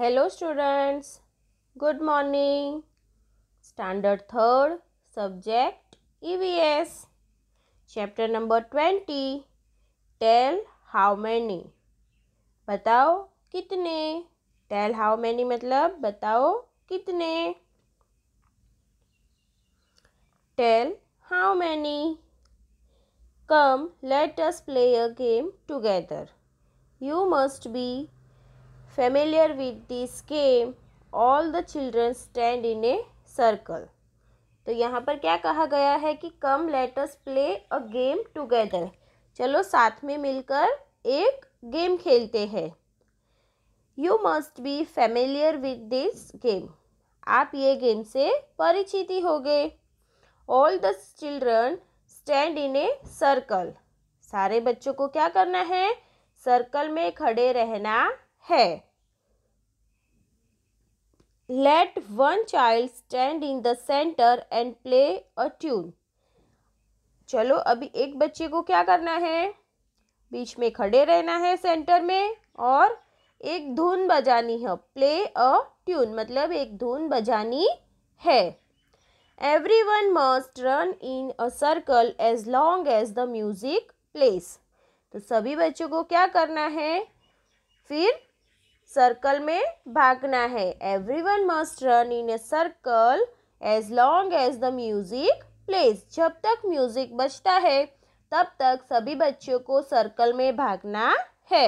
Hello students good morning standard third subject E V S chapter number twenty tell how many बताओ कितने tell how many मतलब बताओ कितने tell how many come let us play a game together you must be Familiar with this game, all the children stand in a circle. तो यहाँ पर क्या कहा गया है कि come let's play a game together चलो साथ में मिलकर एक गेम खेलते हैं you must be familiar with this game आप ये गेम से परिचित ही हो गए all the children stand in a circle सारे बच्चों को क्या करना है सर्कल में खड़े रहना है let one child stand in the centre and play a tune चलो अभी एक बच्चे को क्या करना है बीच में खड़े रहना है सेंटर में और एक धुन बजानी है प्ले अ ट्यून मतलब एक धुन बजानी है everyone must run in a circle as long as the music plays तो सभी बच्चों को क्या करना है फिर सर्कल में भागना है everyone must run in a circle as long as the music plays जब तक म्यूजिक बजता है तब तक सभी बच्चों को सर्कल में भागना है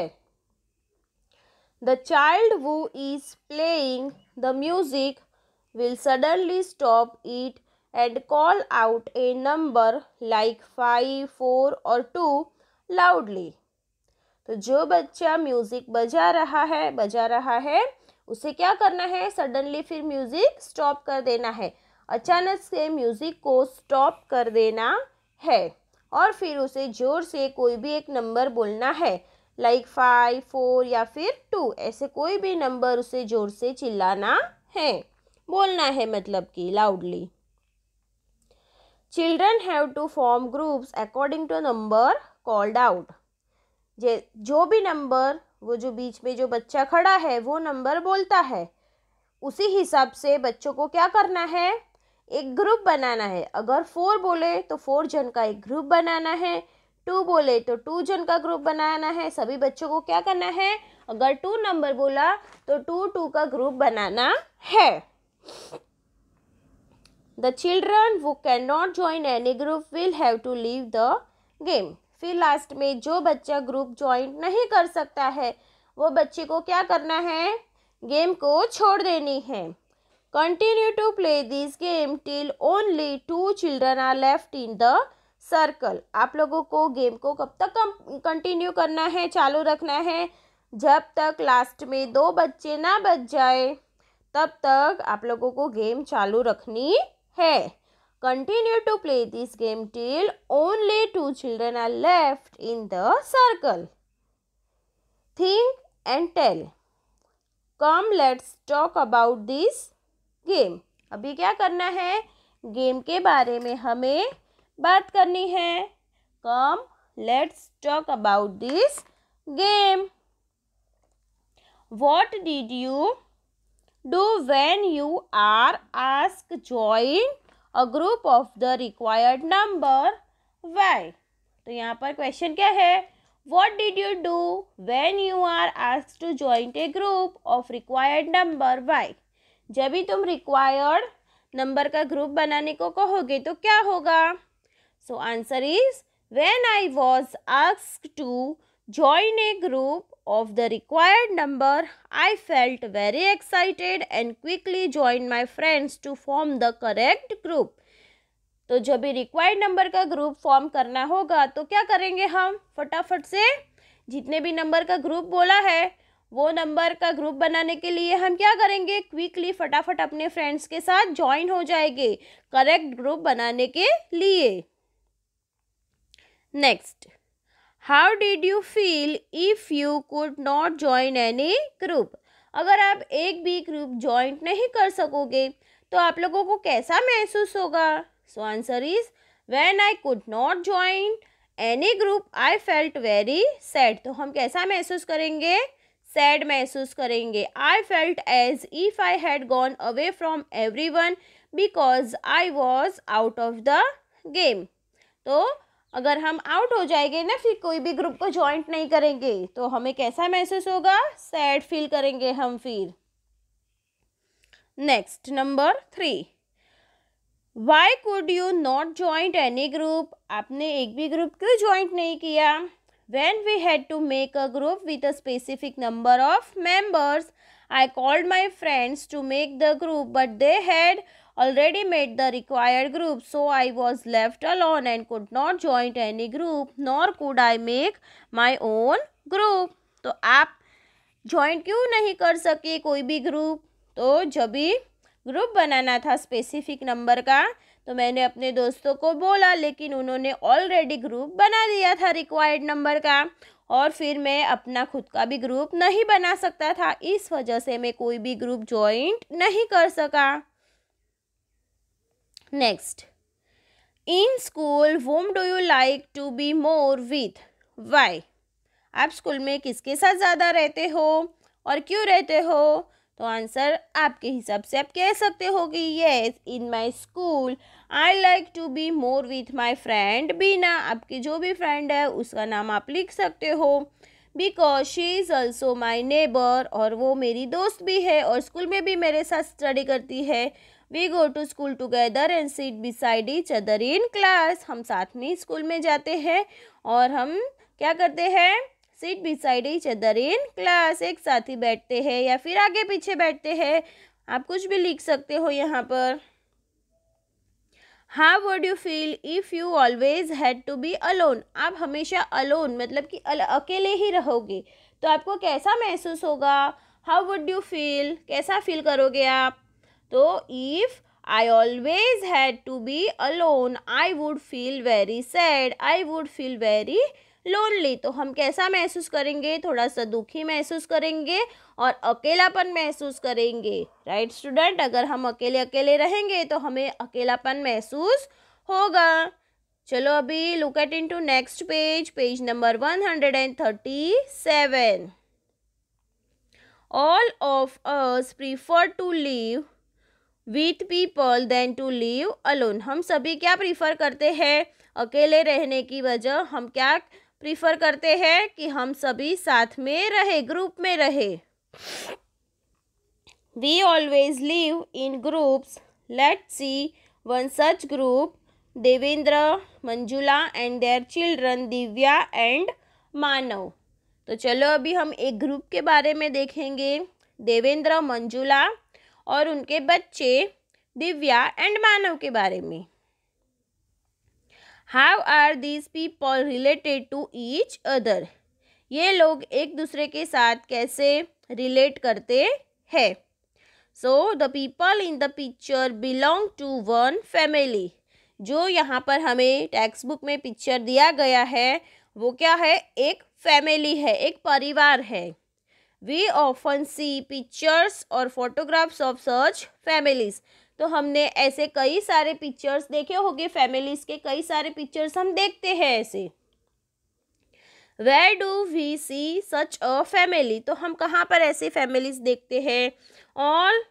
द चाइल्ड वो is playing the music will suddenly stop it and call out a number like five four और टू लाउडली तो जो बच्चा म्यूज़िक बजा रहा है बजा रहा है उसे क्या करना है सडनली फिर म्यूज़िक स्टॉप कर देना है अचानक से म्यूज़िक को स्टॉप कर देना है और फिर उसे ज़ोर से कोई भी एक नंबर बोलना है लाइक फाइव फोर या फिर टू ऐसे कोई भी नंबर उसे ज़ोर से चिल्लाना है बोलना है मतलब कि loudly children have to form groups according to number called out जे जो भी नंबर वो जो बीच में जो बच्चा खड़ा है वो नंबर बोलता है उसी हिसाब से बच्चों को क्या करना है एक ग्रुप बनाना है अगर फोर बोले तो फोर जन का एक ग्रुप बनाना है टू बोले तो टू जन का ग्रुप बनाना है सभी बच्चों को क्या करना है अगर टू नंबर बोला तो टू टू का ग्रुप बनाना है the children who can not join any group will have to leave the game फिर लास्ट में जो बच्चा ग्रुप ज्वाइन नहीं कर सकता है वो बच्चे को क्या करना है गेम को छोड़ देनी है continue to play this game till only two children are left in the circle आप लोगों को गेम को कब तक कंटिन्यू करना है चालू रखना है जब तक लास्ट में दो बच्चे ना बच जाए तब तक आप लोगों को गेम चालू रखनी है continue to play this game till only two children are left in the circle. Think and tell. Come let's talk about this game. अभी क्या करना है गेम के बारे में हमें बात करनी है come let's talk about this game what did you do when you are ask join a group of the required number why तो यहाँ पर क्वेश्चन क्या है what did you do when you are ask to join a group of required number why जब भी तुम required number का group बनाने को कहोगे तो क्या होगा so answer is when I was ask to Join a group of the required number. I felt very excited and quickly joined my friends to form the correct group. तो जब भी रिक्वायर्ड नंबर का group form करना होगा तो क्या करेंगे हम फटाफट से जितने भी नंबर का ग्रुप बोला है वो नंबर का ग्रुप बनाने के लिए हम क्या करेंगे क्विकली फटाफट अपने फ्रेंड्स के साथ ज्वाइन हो जाएंगे करेक्ट ग्रुप बनाने के लिए next how did you feel if you could not join any group अगर आप एक भी ग्रुप ज्वाइंट नहीं कर सकोगे तो आप लोगों को कैसा महसूस होगा so answer is when I could not join any group I felt very sad तो हम कैसा महसूस करेंगे सैड महसूस करेंगे I felt as if I had gone away from everyone because I was out of the game तो अगर हम आउट हो जाएंगे ना फिर कोई भी ग्रुप को ज्वाइंट नहीं करेंगे तो हमें कैसा महसूस होगा सैड फील करेंगे हम फिर next number three why could you not join any group आपने एक भी ग्रुप क्यों ज्वाइंट नहीं किया when we had to make a group with a specific number of members I called my friends to make the group but they had already made the required group so i was left alone and could not join any group nor could i make my own group तो आप join क्यों नहीं कर सके कोई भी group तो जब भी ग्रुप बनाना था स्पेसिफिक नंबर का तो मैंने अपने दोस्तों को बोला लेकिन उन्होंने ऑलरेडी ग्रुप बना दिया था रिक्वायर्ड नंबर का और फिर मैं अपना खुद का भी ग्रुप नहीं बना सकता था इस वजह से मैं कोई भी ग्रुप ज्वाइंट नहीं कर सका next in school whom do you like to be more with why आप स्कूल में किसके साथ ज़्यादा रहते हो और क्यों रहते हो तो आंसर आपके हिसाब से आप कह सकते हो कि yes in my school I like to be more with my friend Bina आपकी जो भी फ्रेंड है उसका नाम आप लिख सकते हो because she is also my neighbour और वो मेरी दोस्त भी है और स्कूल में भी मेरे साथ स्टडी करती है we go to school together and seat beside each other in class हम साथ में स्कूल में जाते हैं और हम क्या करते हैं seat beside each other in class एक साथ ही बैठते हैं या फिर आगे पीछे बैठते हैं आप कुछ भी लिख सकते हो यहाँ पर how would you feel if you always had to be alone आप हमेशा अलोन मतलब कि अकेले ही रहोगे तो आपको कैसा महसूस होगा हाउ वुड यू फील कैसा फील करोगे आप तो if I always had to be alone I would feel very sad I would feel very lonely तो हम कैसा महसूस करेंगे थोड़ा सा दुखी महसूस करेंगे और अकेलापन महसूस करेंगे राइट right, स्टूडेंट अगर हम अकेले अकेले रहेंगे तो हमें अकेलापन महसूस होगा चलो अभी look at in to next page page number one hundred and thirty seven all of us prefer to live with people than to leave alone हम सभी क्या प्रीफर करते हैं अकेले रहने की वजह हम क्या प्रीफर करते हैं कि हम सभी साथ में रहे ग्रुप में रहे we always live in groups let see one such group Devendra Manjula and their children Divya and Manav तो चलो अभी हम एक ग्रुप के बारे में देखेंगे देवेंद्र मंजुला और उनके बच्चे दिव्या एंड मानव के बारे में how are these people related to each other ये लोग एक दूसरे के साथ कैसे रिलेट करते हैं so the people in the picture belong to one family जो यहाँ पर हमें टेक्स्ट बुक में पिक्चर दिया गया है वो क्या है एक फैमिली है एक परिवार है वी ऑफन सी पिक्चर्स और फोटोग्राफ्स ऑफ सच फैमिलीज़ तो हमने ऐसे कई सारे पिक्चर्स देखे होंगे फैमिलीज़ के कई सारे पिक्चर्स हम देखते हैं ऐसे where do we see such a family तो हम कहाँ पर ऐसी फैमिलीज देखते हैं all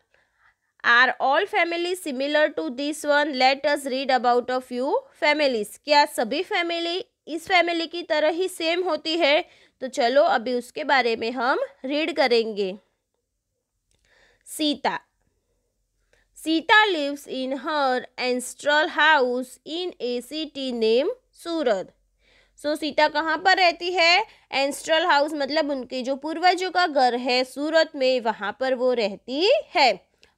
are all family similar to this one let us read about a few families क्या सभी फैमिली इस फैमिली की तरह ही सेम होती है तो चलो अभी उसके बारे में हम रीड करेंगे Sita Sita lives in her ancestral house in a city name Surat सो सीता कहाँ पर रहती है एंस्ट्रल हाउस मतलब उनके जो पूर्वजों का घर है सूरत में वहाँ पर वो रहती है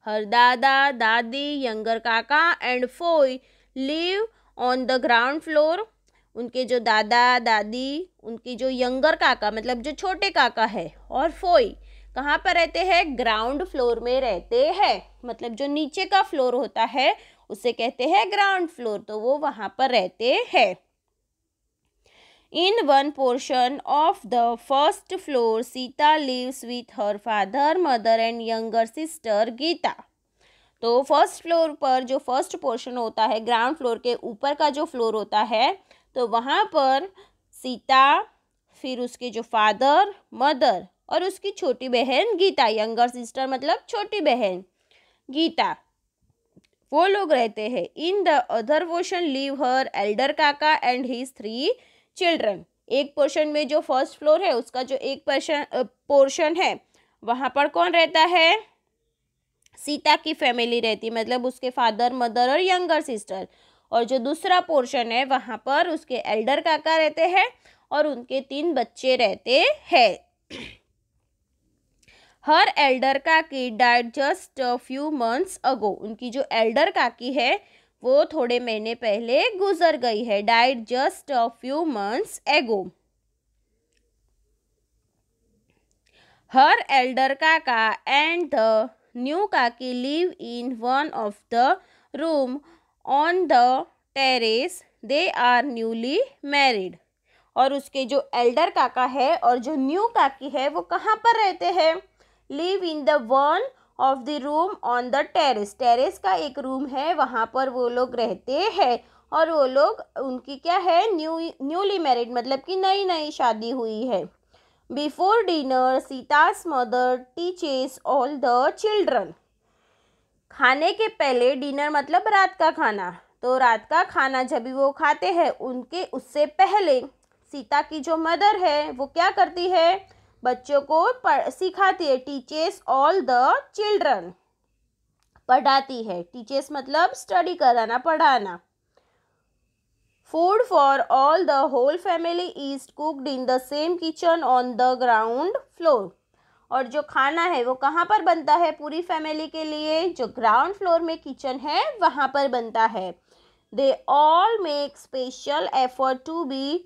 हर दादा दादी यंगर काका एंड फोई live on the ground floor उनके जो दादा दादी उनकी जो यंगर काका मतलब जो छोटे काका है और फोई कहाँ पर रहते हैं ग्राउंड फ्लोर में रहते हैं मतलब जो नीचे का फ्लोर होता है उसे कहते हैं ग्राउंड फ्लोर तो वो वहाँ पर रहते हैं in one portion of the first floor Sita lives with her father mother and younger sister Gita तो फर्स्ट फ्लोर पर जो फर्स्ट पोर्शन होता है ग्राउंड फ्लोर के ऊपर का जो फ्लोर होता है तो वहाँ पर सीता फिर उसके जो फादर मदर और उसकी छोटी बहन गीता यंगर सिस्टर मतलब छोटी बहन गीता वो लोग रहते हैं in the other portion live her elder काका एंड हिज थ्री चिल्ड्रन एक पोर्शन में जो फर्स्ट फ्लोर है उसका जो एक पर्शन पोर्शन है वहाँ पर कौन रहता है सीता की फैमिली रहती मतलब उसके फादर मदर और यंगर सिस्टर और जो दूसरा पोर्शन है वहाँ पर उसके एल्डर काका रहते हैं और उनके तीन बच्चे रहते हैं हर एल्डर काकी died just few months ago उनकी जो एल्डर काकी है वो थोड़े महीने पहले गुजर गई है died just a few months ago her elder काका एंड द न्यू काकी live in one of the room on the terrace they are newly married और उसके जो एल्डर काका है और जो न्यू काकी है वो कहाँ पर रहते हैं live in the one of the room on the terrace terrace का एक रूम है वहाँ पर वो लोग रहते हैं और वो लोग उनकी क्या है न्यू न्यूली मैरिड मतलब कि नई नई शादी हुई है before dinner Sita's mother teaches all the children खाने के पहले डिनर मतलब रात का खाना तो रात का खाना जब भी वो खाते हैं उनके उससे पहले सीता की जो मदर है वो क्या करती है बच्चों को सिखाती है टीचर्स ऑल द चिल्ड्रन पढ़ाती है टीचर्स मतलब स्टडी कराना पढ़ाना food for all the whole family is cooked in the same kitchen on the ground floor और जो खाना है वो कहाँ पर बनता है पूरी फैमिली के लिए जो ग्राउंड फ्लोर में किचन है वहाँ पर बनता है they all make special effort to be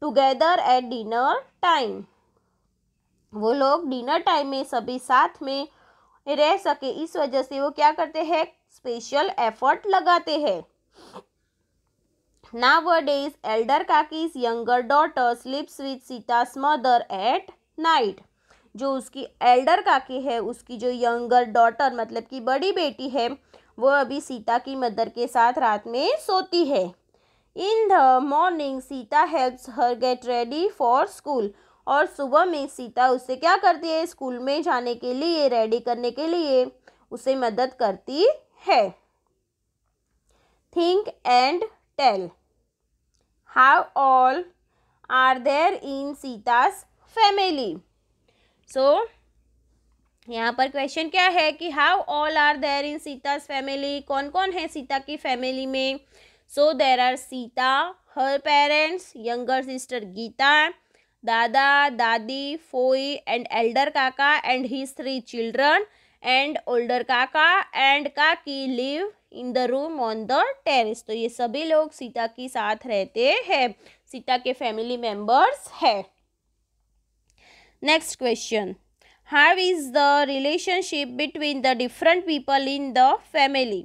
together at dinner time वो लोग डिनर टाइम में सभी साथ में रह सके इस वजह से वो क्या करते हैं स्पेशल एफर्ट लगाते हैं नाव डेज एल्डर काकीज younger daughter sleeps with Sita's mother at night जो उसकी एल्डर काकी है उसकी जो यंगर डॉटर मतलब कि बड़ी बेटी है वो अभी सीता की मदर के साथ रात में सोती है in the morning Sita helps her get ready for school और सुबह में सीता उसे क्या करती है स्कूल में जाने के लिए रेडी करने के लिए उसे मदद करती है think and tell how all are there in Sita's family so so, यहाँ पर क्वेश्चन क्या है कि how all are there in Sita's family कौन कौन है सीता की फैमिली में so there are Sita her parents younger sister Gita दादा दादी फोई एंड एल्डर काका and his three children and older काका एंड काकी live in the room on the terrace तो ये सभी लोग सीता के साथ रहते हैं सीता के फैमिली मेंबर्स है next question how is the relationship between the different people in the family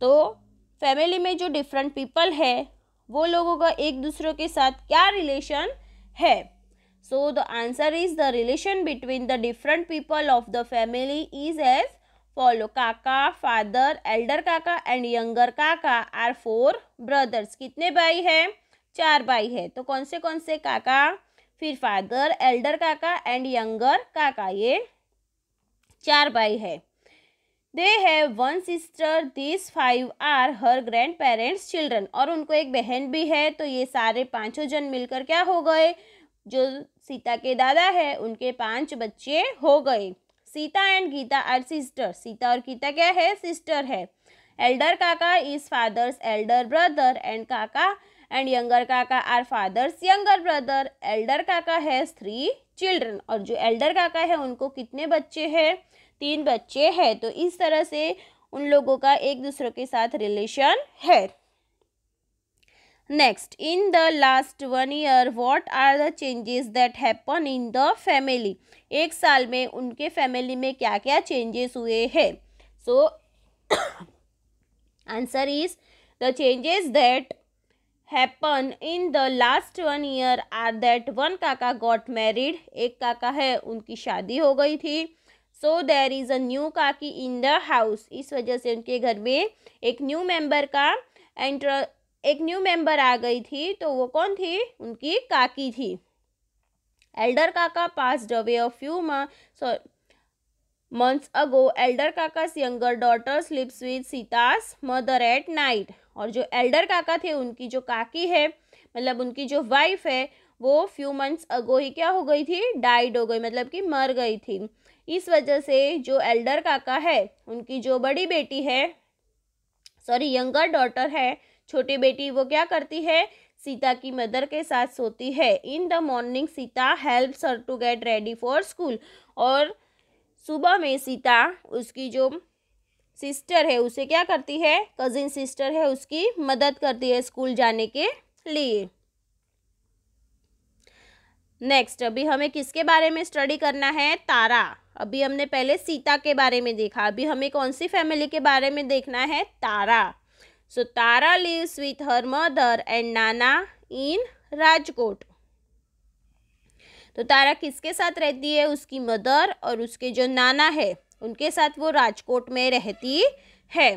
तो फैमिली में जो डिफरेंट पीपल है वो लोगों का एक दूसरे के साथ क्या रिलेशन है so the answer is the relation between the different people of the family is as follow काका फादर एल्डर काका एंड यंगर काका आर फोर ब्रदर्स कितने भाई हैं चार भाई है तो कौन से कौन से काका फिर फादर एल्डर काका एंड यंगर काका ये चार भाई है they have one sister this five are her grandparents children और उनको एक बहन भी है तो ये सारे पांचों जन मिलकर क्या हो गए जो सीता के दादा है उनके पांच बच्चे हो गए Sita and Gita are sister Sita और गीता क्या है सिस्टर है एल्डर काका is father's elder brother and काका एंड यंगर काका are father's younger brother elder काका है थ्री चिल्ड्रन और जो एल्डर काका है उनको कितने बच्चे हैं तीन बच्चे हैं तो इस तरह से उन लोगों का एक दूसरे के साथ रिलेशन है next in the last one year what are the changes that happen in the family एक साल में उनके फैमिली में क्या क्या चेंजेस हुए हैं so answer is the changes that happen in the last one year are that one काका गॉट मैरिड एक काका है उनकी शादी हो गई थी सो देर इज़ अ न्यू काकी इन द हाउस इस वजह से उनके घर में एक न्यू मेंबर का एंट्र एक न्यू मेंबर आ गई थी तो वो कौन थी उनकी काकी थी एल्डर काका pass away of few months ago elder काकास younger daughter sleeps with Sita's mother at night और जो एल्डर काका थे उनकी जो काकी है मतलब उनकी जो वाइफ है वो फ्यू मंथ्स अगो ही क्या हो गई थी डाइड हो गई मतलब कि मर गई थी इस वजह से जो एल्डर काका है उनकी जो बड़ी बेटी है सॉरी यंगर डॉटर है छोटी बेटी वो क्या करती है सीता की मदर के साथ सोती है in the morning Sita helps her to get ready for school और सुबह में सीता उसकी जो सिस्टर है उसे क्या करती है कज़िन सिस्टर है उसकी मदद करती है स्कूल जाने के लिए नेक्स्ट अभी हमें किसके बारे में स्टडी करना है तारा अभी हमने पहले सीता के बारे में देखा अभी हमें कौन सी फैमिली के बारे में देखना है Tara so so, Tara lives with her mother and नाना इन राजकोट तो तारा किसके साथ रहती है उसकी मदर और उसके जो नाना है उनके साथ वो राजकोट में रहती है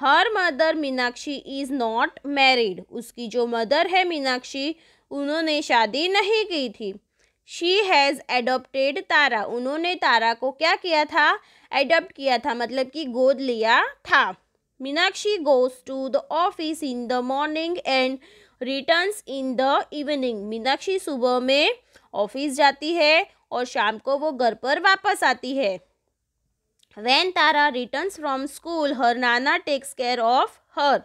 her mother Meenakshi is not married उसकी जो मदर है मीनाक्षी उन्होंने शादी नहीं की थी शी हैज़ एडोप्टेड तारा उन्होंने तारा को क्या किया था एडोप्ट किया था मतलब कि गोद लिया था Meenakshi goes to the office in the morning and returns in the evening Meenakshi सुबह में ऑफिस जाती है और शाम को वो घर पर वापस आती है when Tara returns from school her नाना टेक्स केयर ऑफ हर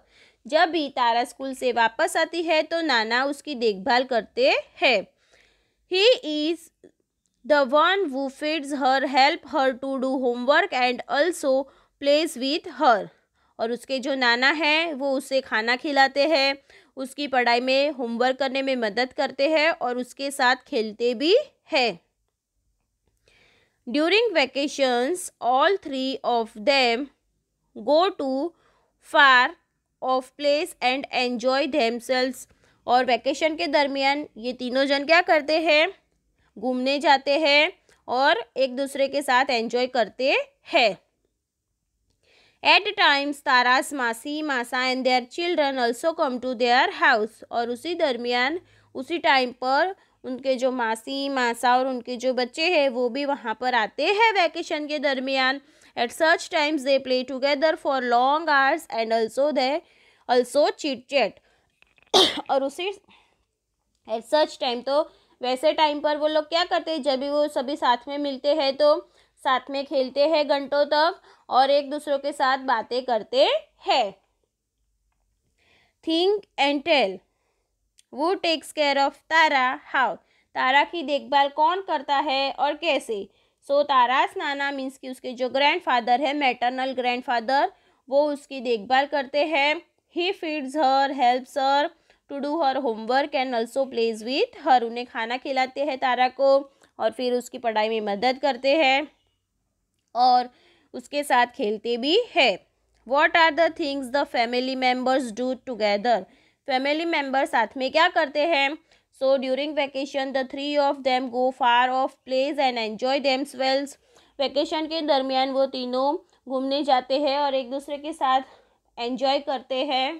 जब भी तारा स्कूल से वापस आती है तो नाना उसकी देखभाल करते हैं he is the one who feeds her help her to do homework and also plays with her और उसके जो नाना हैं वो उसे खाना खिलाते हैं उसकी पढ़ाई में होमवर्क करने में मदद करते हैं और उसके साथ खेलते भी हैं During vacations, all three of them go to far off place and enjoy themselves. और वैकेशन के दरमियान ये तीनों जन क्या करते हैं घूमने जाते हैं और एक दूसरे के साथ एंजॉय करते हैं एट टाइम्स तारास मासी मासा and their children also come to their house और उसी दरमियान उसी टाइम पर उनके जो मासी मासा और उनके जो बच्चे हैं वो भी वहाँ पर आते हैं वैकेशन के दरमियान at such times they play together for long hours and also they also chit chat और उसी एट सच टाइम तो वैसे टाइम पर वो लोग क्या करते हैं जब भी वो सभी साथ में मिलते हैं तो साथ में खेलते हैं घंटों तक और एक दूसरों के साथ बातें करते हैं think and tell who takes care of Tara how Tara की देखभाल कौन करता है और कैसे सो so, तारास नाना मीन्स कि उसके जो ग्रैंडफादर है मैटरनल ग्रैंडफादर वो उसकी देखभाल करते हैं he feeds her helps her to do her homework and also plays with her उन्हें खाना खिलाते हैं तारा को और फिर उसकी पढ़ाई में मदद करते हैं और उसके साथ खेलते भी है what are the things the family members do together family member साथ में क्या करते हैं so during vacation the three of them go far off place and enjoy themselves वैकेशन के दरमियान वो तीनों घूमने जाते हैं और एक दूसरे के साथ एन्जॉय करते हैं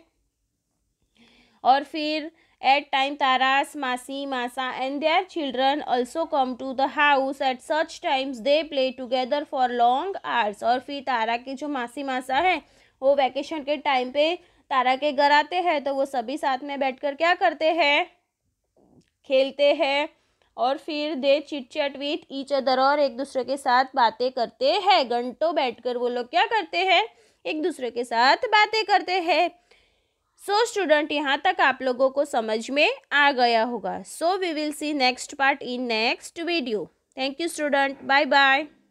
और फिर एट टाइम तारास मासी मासा and their children also come to the house at such times they play together for long hours और फिर तारा के जो मासी मासा है वो वैकेशन के टाइम पे तारा के घर आते हैं तो वो सभी साथ में बैठकर क्या करते हैं खेलते हैं और फिर they chit chat with each other और एक दूसरे के साथ बातें करते हैं घंटों बैठकर वो लोग क्या करते हैं एक दूसरे के साथ बातें करते हैं सो स्टूडेंट यहाँ तक आप लोगों को समझ में आ गया होगा so we will see next part in next video thank you student bye bye